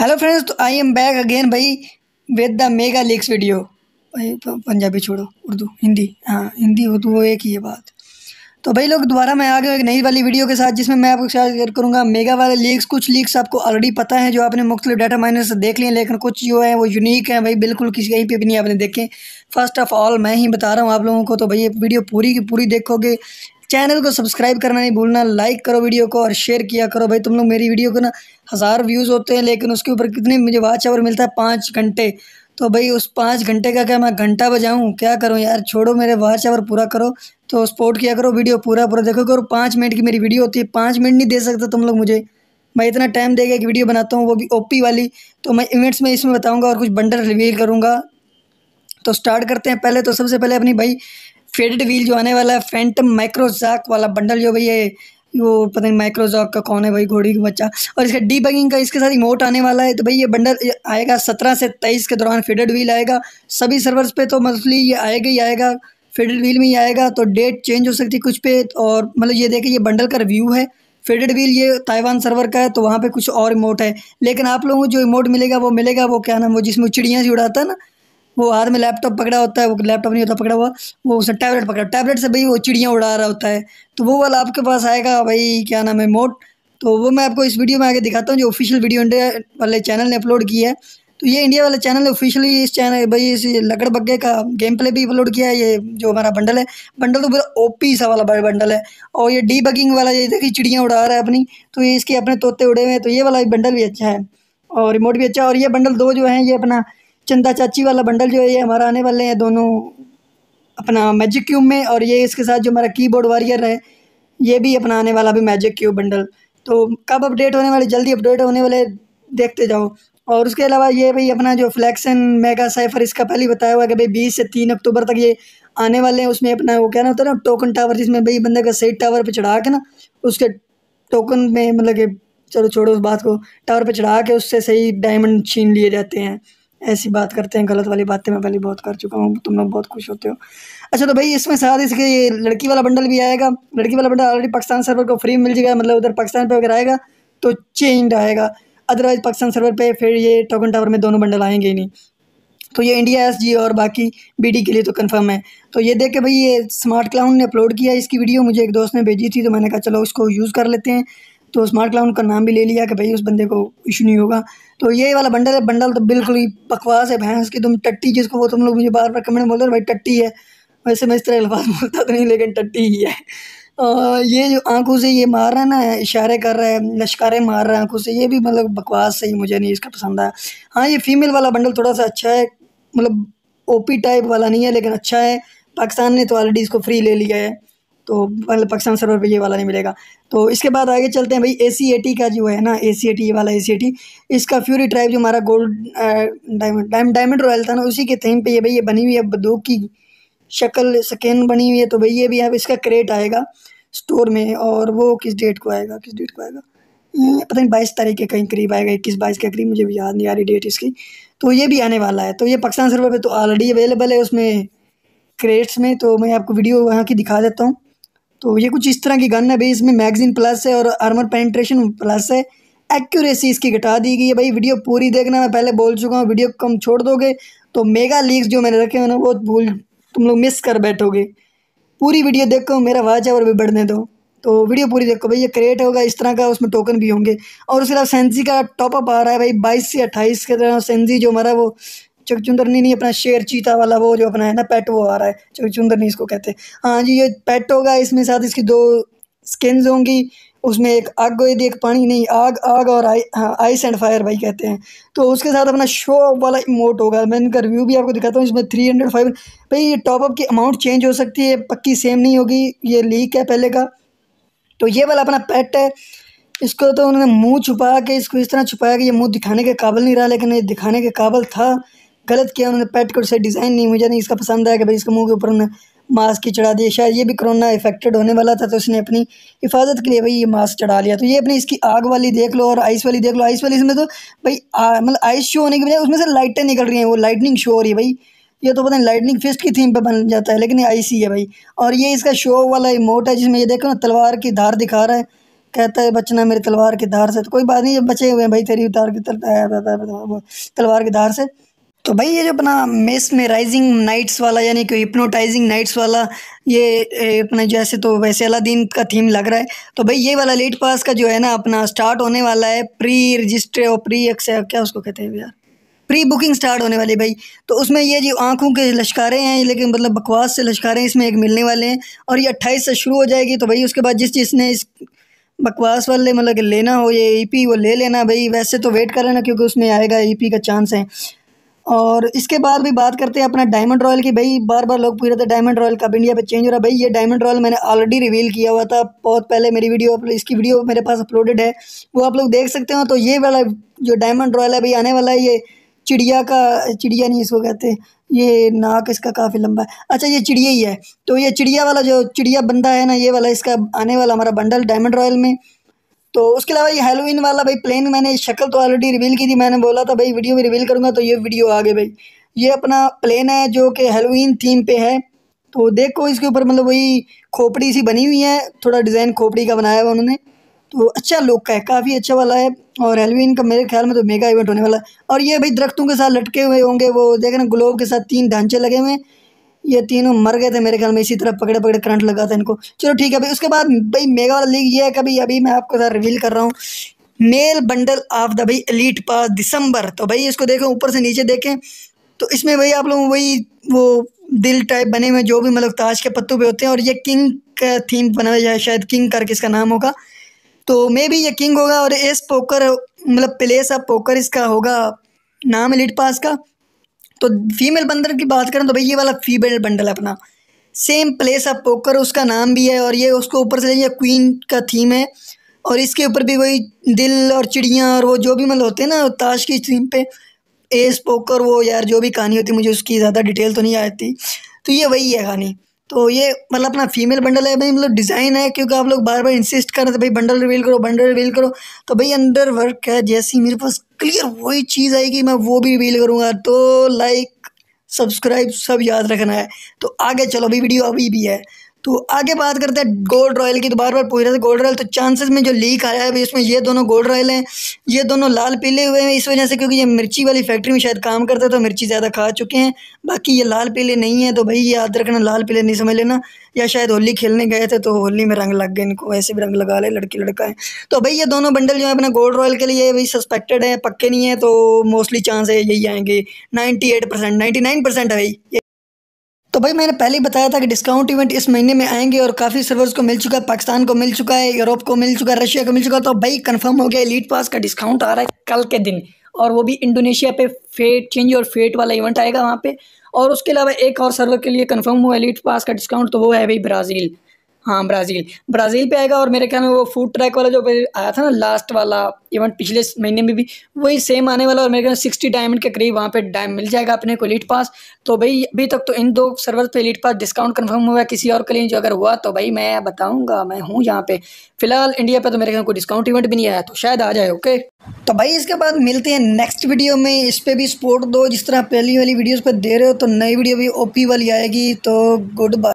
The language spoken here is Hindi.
हेलो फ्रेंड्स तो आई एम बैक अगेन भाई with the mega leaks video भाई पंजाबी छोड़ो उर्दू हिंदी हाँ हिंदी हो तो वो एक ही है बात तो भाई लोग दोबारा मैं आ गया एक नई वाली वीडियो के साथ जिसमें मैं आपको शेयर करूँगा मेगा वाले लीक्स कुछ लीक्स आपको ऑलरेडी पता है जो आपने मुख्तलिफ डाटा माइनर से देख लिए लेकिन कुछ जो है वो यूनिक हैं भाई बिल्कुल किसी कहीं पे भी नहीं आपने देखे फर्स्ट ऑफ़ ऑल मैं ही बता रहा हूँ आप लोगों को तो भाई ये वीडियो पूरी की पूरी देखोगे चैनल को सब्सक्राइब करना नहीं भूलना लाइक करो वीडियो को और शेयर किया करो भाई तुम लोग मेरी वीडियो को ना हज़ार व्यूज़ होते हैं लेकिन उसके ऊपर कितने मुझे वाच आवर मिलता है पाँच घंटे तो भाई उस पाँच घंटे का क्या मैं घंटा बजाऊँ क्या करूँ यार छोड़ो मेरे वाच आवर पूरा करो तो सपोर्ट किया करो वीडियो पूरा पूरा देखो और पाँच मिनट की मेरी वीडियो होती है पाँच मिनट नहीं दे सकते तुम लोग मुझे मैं इतना टाइम देगा कि वीडियो बनाता हूँ वो भी ओपी वाली तो मैं इवेंट्स में इसमें बताऊँगा और कुछ बंडल रिवील करूँगा तो स्टार्ट करते हैं पहले तो सबसे पहले अपनी भाई फेडेड व्हील जो आने वाला है फैंटम माइक्रोजॉक वाला बंडल जो भाई है वो पता नहीं माइक्रोजॉक का कौन है भाई घोड़ी का बच्चा और इसका डी बगिंग का इसके साथ इमोट आने वाला है तो भाई ये बंडल आएगा सत्रह से तेईस के दौरान फेडेड व्हील आएगा सभी सर्वर्स पे तो मोस्टली ये आएगा ही आएगा फेडेड व्हील में ही आएगा तो डेट चेंज हो सकती है कुछ पे तो और मतलब ये देखें ये बंडल का रिव्यू है फेडेड व्हील ये ताइवान सर्वर का है तो वहाँ पर कुछ और इमोट है लेकिन आप लोगों को जो इमोट मिलेगा वो मिलेगा वो क्या नाम वो जिसमें चिड़ियाँ से उड़ाता है ना वो हाथ में लैपटॉप पकड़ा होता है वो लैपटॉप नहीं होता पकड़ा हुआ वो उसने टैबलेट पकड़ा टैबलेट से भाई वो चिड़ियाँ उड़ा रहा होता है तो वो वाला आपके पास आएगा भाई क्या नाम है मोट तो वो मैं आपको इस वीडियो में आगे दिखाता हूँ जो ऑफिशियल वीडियो इंडिया वाले चैनल ने अपलोड की है तो ये इंडिया वाला चैनल है ऑफिशियली इस चैनल भाई इस लकड़ बग्गे का गेम प्ले भी अपलोड किया है ये जो हमारा बंडल है बंडल तो पूरा ओपी सा वाला बड़ा बंडल है और ये डी बगिंग वाला ये देखिए चिड़ियाँ उड़ा रहा है अपनी तो ये इसके अपने तोते उड़े हुए हैं तो ये वाला बंडल भी अच्छा है और रिमोट भी अच्छा है और ये बंडल दो जो है ये अपना चंदा चाची वाला बंडल जो है ये हमारा आने वाले हैं दोनों अपना मैजिक क्यूब में और ये इसके साथ जो हमारा कीबोर्ड वॉरियर है ये भी अपना आने वाला भी मैजिक क्यूब बंडल तो कब अपडेट होने वाले जल्दी अपडेट होने वाले देखते जाओ और उसके अलावा ये भाई अपना जो फ्लैक्सन मेगा साइफर इसका पहले ही बताया हुआ कि भाई बीस से तीन अक्टूबर तक ये आने वाले हैं उसमें अपना वो कहना होता है ना टोकन टावर जिसमें भाई बंदे का सही टावर पर चढ़ा के ना उसके टोकन में मतलब कि चलो छोड़ो उस बात को टावर पर चढ़ा के उससे सही डायमंड छीन लिए जाते हैं ऐसी बात करते हैं गलत वाली बातें मैं पहले बहुत कर चुका हूँ तुम लोग बहुत खुश होते हो अच्छा तो भाई इसमें साथ इसके ये लड़की वाला बंडल भी आएगा लड़की वाला बंडल ऑलरेडी पाकिस्तान सर्वर को फ्री मिल जाएगा मतलब उधर पाकिस्तान पर अगर आएगा तो चेंज आएगा अदरवाइज़ पाकिस्तान सर्वर पर फिर ये टोकन टावर में दोनों बंडल आएंगे ही नहीं तो ये इंडिया एस जी और बाकी डी के लिए तो कन्फर्म है तो ये देख के भाई ये स्मार्ट क्लाउन ने अपलोड किया इसकी वीडियो मुझे एक दोस्त ने भेजी थी तो मैंने कहा चलो उसको यूज़ कर लेते हैं तो स्मार्ट क्लाउन का नाम भी ले लिया कि भाई उस बंदे को इशू नहीं होगा तो ये वाला बंडल है बंडल तो बिल्कुल ही बकवास है भैंस की तुम टट्टी जिसको वो तुम लोग मुझे बार बार कमेंट बोल रहे भाई टट्टी है वैसे मैं इस तरह अल्फाज बोलता तो नहीं लेकिन टट्टी ही है और ये जो आंखों से ये मार रहा है ना इशारे कर रहा है लश्कारे मार रहा है आंखों से ये भी मतलब बकवास सही मुझे नहीं इसका पसंद आया हाँ ये फीमेल वाला बंडल थोड़ा सा अच्छा है मतलब ओपी टाइप वाला नहीं है लेकिन अच्छा है पाकिस्तान ने तो ऑलरेडी इसको फ्री ले लिया है तो मतलब पाकिस्तान सर्वर पे ये वाला नहीं मिलेगा तो इसके बाद आगे चलते हैं भाई ए का जो है ना ए ये वाला ए इसका फ्यूरी ट्राइव जो हमारा गोल्ड डायमंड डायमंड रॉयल था ना उसी के थीम पे ये भाई ये बनी हुई है बंदूक की शक्ल स्कैन बनी हुई है तो भाई ये भी अब इसका क्रेट आएगा स्टोर में और वो किस डेट को आएगा किस डेट को आएगा पता नहीं बाईस तारीख के कहीं करीब आएगा इक्कीस बाईस के करीब मुझे भी याद नहीं आ रही डेट इसकी तो ये भी आने वाला है तो ये पाकिस्तान सर्वर पे तो ऑलरेडी अवेलेबल है उसमें क्रेट्स में तो मैं आपको वीडियो वहाँ की दिखा देता हूँ तो ये कुछ इस तरह की गन है भाई इसमें मैगजीन प्लस है और आर्मर पेंट्रेशन प्लस है एक्यूरेसी इसकी घटा दी गई है भाई वीडियो पूरी देखना मैं पहले बोल चुका हूँ वीडियो कम छोड़ दोगे तो मेगा लीक्स जो मैंने रखे हैं ना वो भूल तुम लोग मिस कर बैठोगे पूरी वीडियो देखो मेरा वाच और भी बढ़ने दो तो वीडियो पूरी देखो भाई ये क्रिएट होगा इस तरह का उसमें टोकन भी होंगे और उसके अलावा सेंजी का टॉपअप आ रहा है भाई बाईस से अट्ठाईस के तरह सेंजी जो हमारा वो चकचुंदरनी नहीं अपना शेर चीता वाला वो जो अपना है ना पेट वो आ रहा है चकचुंदरनी इसको कहते हैं हाँ जी ये पेट होगा इसमें साथ इसकी दो स्किन्स होंगी उसमें एक आग होगी एक पानी नहीं आग आग और आई हाँ आइस एंड फायर भाई कहते हैं तो उसके साथ अपना शो वाला इमोट होगा मैं इनका रिव्यू भी आपको दिखाता हूँ इसमें थ्री हंड्रेड फाइव भाई ये टॉपअप की अमाउंट चेंज हो सकती है पक्की सेम नहीं होगी ये लीक है पहले का तो ये वाला अपना पेट है इसको तो उन्होंने मुँह छुपा के इसको इस तरह छुपाया कि ये मुँह दिखाने के काबल नहीं रहा लेकिन ये दिखाने के काबल था गलत किया उन्होंने पेट कोट से डिज़ाइन नहीं मुझे नहीं इसका पसंद आया कि भाई इसके मुंह के ऊपर उन्होंने मास्क ही चढ़ा दिया शायद ये भी कोरोना इफेक्टेड होने वाला था तो उसने अपनी हिफाजत के लिए भाई ये मास्क चढ़ा लिया तो ये अपनी इसकी आग वाली देख लो और आइस वाली देख लो आइस वाली इसमें तो भाई मतलब आइस शो होने की बजाय उसमें से लाइटें निकल रही हैं वो लाइटनिंग शो हो रही है भाई ये तो पता नहीं लाइटनिंग फिस्ट की थीम पर बन जाता है लेकिन ये आईसी है भाई और ये इसका शो वाला इमोट है जिसमें ये देखो ना तलवार की धार दिखा रहा है कहता है बचना मेरी तलवार की धार से तो कोई बात नहीं जब बचे हुए हैं भाई तेरी तार की तलवार की धार से तो भाई ये जो अपना मेस में राइजिंग नाइट्स वाला यानी कि हिप्नोटाइजिंग नाइट्स वाला ये अपना जैसे तो वैसे अला दिन का थीम लग रहा है तो भाई ये वाला लेट पास का जो है ना अपना स्टार्ट होने वाला है प्री रजिस्टर और प्री एक्से क्या उसको कहते हैं यार प्री बुकिंग स्टार्ट होने वाली भाई तो उसमें ये जो आंखों के लश्कारे हैं लेकिन मतलब बकवास से लश्कारे इसमें एक मिलने वाले हैं और ये अट्ठाईस से शुरू हो जाएगी तो भाई उसके बाद जिस जिसने इस बकवास वाले मतलब लेना हो ये ईपी e वो ले लेना भाई वैसे तो वेट कर लेना क्योंकि उसमें आएगा ईपी e का चांस है और इसके बाद भी बात करते हैं अपना डायमंड रॉयल की भाई बार बार लोग पूछ रहे थे डायमंड रॉयल कब इंडिया पे चेंज हो रहा है भाई ये डायमंड रॉयल मैंने ऑलरेडी रिवील किया हुआ था बहुत पहले मेरी वीडियो इसकी वीडियो मेरे पास अपलोडेड है वो आप लोग देख सकते हो तो ये वाला जो डायमंड रॉयल है भाई आने वाला है ये चिड़िया का चिड़िया नहीं इसको कहते ये नाक इसका काफ़ी लंबा है अच्छा ये चिड़िया ही है तो ये चिड़िया वाला जो चिड़िया बंदा है ना ये वाला इसका आने वाला हमारा बंडल डायमंड रॉयल में तो उसके अलावा ये हेलोइन वाला भाई प्लेन मैंने शक्ल तो ऑलरेडी रिवील की थी मैंने बोला था भाई वीडियो में रिवील करूँगा तो ये वीडियो आ गए भाई ये अपना प्लेन है जो कि हेलोइन थीम पे है तो देखो इसके ऊपर मतलब वही खोपड़ी सी बनी हुई है थोड़ा डिज़ाइन खोपड़ी का बनाया हुआ उन्होंने तो अच्छा लुक है काफ़ी अच्छा वाला है और हेलोइन का मेरे ख्याल में तो मेगा इवेंट होने वाला है और ये भाई दरख्तों के साथ लटके हुए होंगे वो देखे ना ग्लोब के साथ तीन ढांचे लगे हुए हैं ये तीनों मर गए थे मेरे ख्याल में इसी तरह पकड़े पकड़े करंट लगा था इनको चलो ठीक है भाई उसके बाद भाई मेगा वाला लीग ये है कभी अभी मैं आपको सर रिवील कर रहा हूँ मेल बंडल ऑफ द भाई एलीट पास दिसंबर तो भाई इसको देखें ऊपर से नीचे देखें तो इसमें भाई आप लोग वही वो दिल टाइप बने हुए जो भी मतलब ताज के पत्तों पे होते हैं और ये किंग का थीम बना हुआ है शायद किंग करके इसका नाम होगा तो मे भी ये किंग होगा और एस पोकर मतलब प्लेस ऑफ पोकर इसका होगा नाम एलिट पास का तो फीमेल बंदर की बात करें तो भाई ये वाला फीमेल बंडल है अपना सेम प्लेस ऑफ पोकर उसका नाम भी है और ये उसको ऊपर से ये क्वीन का थीम है और इसके ऊपर भी वही दिल और चिड़िया और वो जो भी मतलब होते हैं ना ताश की थीम पे एस पोकर वो यार जो भी कहानी होती मुझे उसकी ज़्यादा डिटेल तो नहीं आती तो ये वही है कहानी तो ये मतलब अपना फीमेल बंडल है भाई मतलब डिज़ाइन है क्योंकि आप लोग बार बार इंसिस्ट कर रहे थे भाई बंडल रिवील करो बंडल रिवील करो तो भाई अंडर वर्क है जैसी मेरे पास क्लियर वही चीज़ आएगी मैं वो भी रिवील करूँगा तो लाइक सब्सक्राइब सब याद रखना है तो आगे चलो अभी वीडियो अभी भी है तो आगे बात करते हैं गोल्ड रॉयल की तो बार बार पूछ रहे थे गोल्ड रॉयल तो चांसेस में जो लीक आया है इसमें ये दोनों गोल्ड रॉयल हैं ये दोनों लाल पीले हुए हैं इस वजह से क्योंकि ये मिर्ची वाली फैक्ट्री में शायद काम करते तो मिर्ची ज़्यादा खा चुके हैं बाकी ये लाल पीले नहीं है तो भाई ये याद रखना लाल पीले नहीं समझ लेना या शायद होली खेलने गए थे तो होली में रंग लग गए इनको ऐसे भी रंग लगा ले लड़की लड़का है तो भाई ये दोनों बंडल जो है अपने गोल्ड रॉयल के लिए भाई सस्पेक्टेड है पक्के नहीं है तो मोस्टली चांस है यही आएंगे ninety eight percent ninety nine percent है भाई तो भाई मैंने पहले ही बताया था कि डिस्काउंट इवेंट इस महीने में आएंगे और काफ़ी सर्वर्स को मिल चुका है पाकिस्तान को मिल चुका है यूरोप को मिल चुका है रशिया को मिल चुका है तो भाई कंफर्म हो गया लीड पास का डिस्काउंट आ रहा है कल के दिन और वो भी इंडोनेशिया पे फेट चेंज और फेट वाला इवेंट आएगा वहाँ पे और उसके अलावा एक और सर्वर के लिए कंफर्म हुआ है लीड पास का डिस्काउंट तो वो है भाई ब्राज़ील हाँ ब्राज़ील ब्राज़ील पे आएगा और मेरे ख्याल में वो फूड ट्रैक वाला जो आया था ना लास्ट वाला इवन पिछले महीने में भी वही सेम आने वाला और मेरे ख्याल सिक्सटी डायमंड के करीब वहाँ पे डायम मिल जाएगा अपने को लीड पास तो भाई अभी तक तो इन दो सर्वर पे लीड पास डिस्काउंट कन्फर्म हुआ किसी और के लिए जो अगर हुआ तो भाई मैं बताऊँगा मैं हूँ यहाँ पर फिलहाल इंडिया पर तो मेरे ख्याल कोई डिस्काउंट इवेंट भी नहीं आया तो शायद आ जाए ओके तो भाई इसके बाद मिलते हैं नेक्स्ट वीडियो में इस पर भी सपोर्ट दो जिस तरह पहली वाली वीडियोज़ पर दे रहे हो तो नई वीडियो भी ओपी वाली आएगी तो गुड बाय